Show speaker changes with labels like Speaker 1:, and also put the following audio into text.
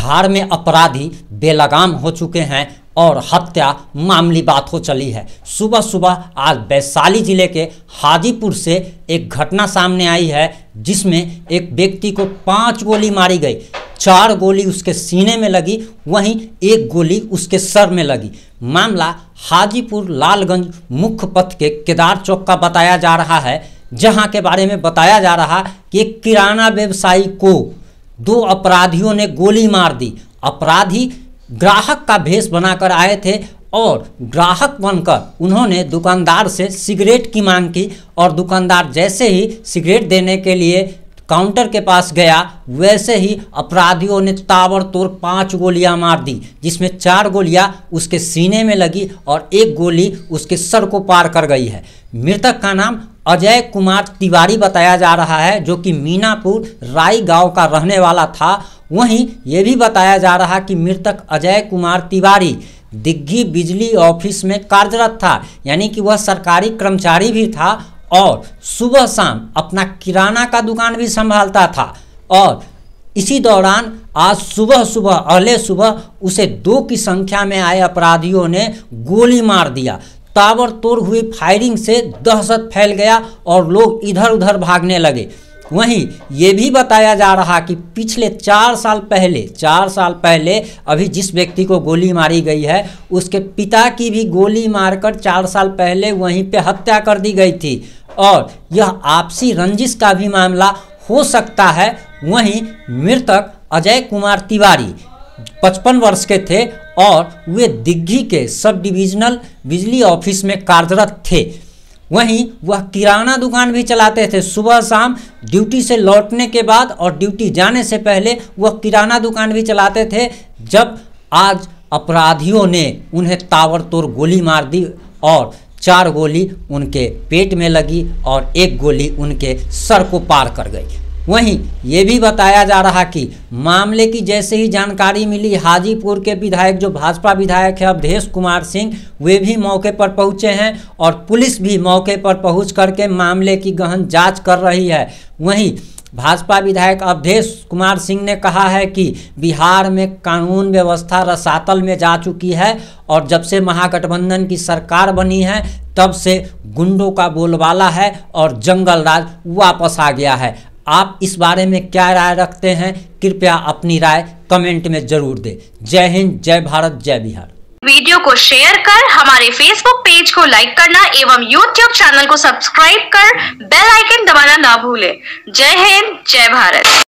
Speaker 1: बिहार में अपराधी बेलगाम हो चुके हैं और हत्या मामली बात हो चली है सुबह सुबह आज वैशाली जिले के हाजीपुर से एक घटना सामने आई है जिसमें एक व्यक्ति को पांच गोली मारी गई चार गोली उसके सीने में लगी वहीं एक गोली उसके सर में लगी मामला हाजीपुर लालगंज मुख्य पथ के केदार चौक का बताया जा रहा है जहां के बारे में बताया जा रहा कि किराना व्यवसायी को दो अपराधियों ने गोली मार दी अपराधी ग्राहक का भेष बनाकर आए थे और ग्राहक बनकर उन्होंने दुकानदार से सिगरेट की मांग की और दुकानदार जैसे ही सिगरेट देने के लिए काउंटर के पास गया वैसे ही अपराधियों ने ताबड़तोड़ पांच गोलियां मार दी जिसमें चार गोलियां उसके सीने में लगी और एक गोली उसके सर को पार कर गई है मृतक का नाम अजय कुमार तिवारी बताया जा रहा है जो कि मीनापुर राई गांव का रहने वाला था वहीं ये भी बताया जा रहा कि मृतक अजय कुमार तिवारी दिग्घी बिजली ऑफिस में कार्यरत था यानी कि वह सरकारी कर्मचारी भी था और सुबह शाम अपना किराना का दुकान भी संभालता था और इसी दौरान आज सुबह सुबह अगले सुबह उसे दो की संख्या में आए अपराधियों ने गोली मार दिया ताबड़तोड़ हुई फायरिंग से दहशत फैल गया और लोग इधर उधर भागने लगे वहीं ये भी बताया जा रहा कि पिछले चार साल पहले चार साल पहले अभी जिस व्यक्ति को गोली मारी गई है उसके पिता की भी गोली मारकर चार साल पहले वहीं पे हत्या कर दी गई थी और यह आपसी रंजिश का भी मामला हो सकता है वहीं मृतक अजय कुमार तिवारी पचपन वर्ष के थे और वे दिग्घी के सब डिविजनल बिजली ऑफिस में कार्यरत थे वहीं वह किराना दुकान भी चलाते थे सुबह शाम ड्यूटी से लौटने के बाद और ड्यूटी जाने से पहले वह किराना दुकान भी चलाते थे जब आज अपराधियों ने उन्हें ताबड़तोड़ गोली मार दी और चार गोली उनके पेट में लगी और एक गोली उनके सर को पार कर गई वहीं ये भी बताया जा रहा कि मामले की जैसे ही जानकारी मिली हाजीपुर के विधायक जो भाजपा विधायक है अवधेश कुमार सिंह वे भी मौके पर पहुंचे हैं और पुलिस भी मौके पर पहुंच करके मामले की गहन जांच कर रही है वहीं भाजपा विधायक अवधेश कुमार सिंह ने कहा है कि बिहार में कानून व्यवस्था रसातल में जा चुकी है और जब से महागठबंधन की सरकार बनी है तब से गुंडों का बोलबाला है और जंगल राज वापस आ गया है आप इस बारे में क्या राय रखते हैं कृपया अपनी राय कमेंट में जरूर दें जय हिंद जय भारत जय बिहार वीडियो को शेयर कर हमारे फेसबुक पेज को लाइक करना एवं यूट्यूब चैनल को सब्सक्राइब कर बेल आइकन दबाना ना भूलें जय हिंद जय भारत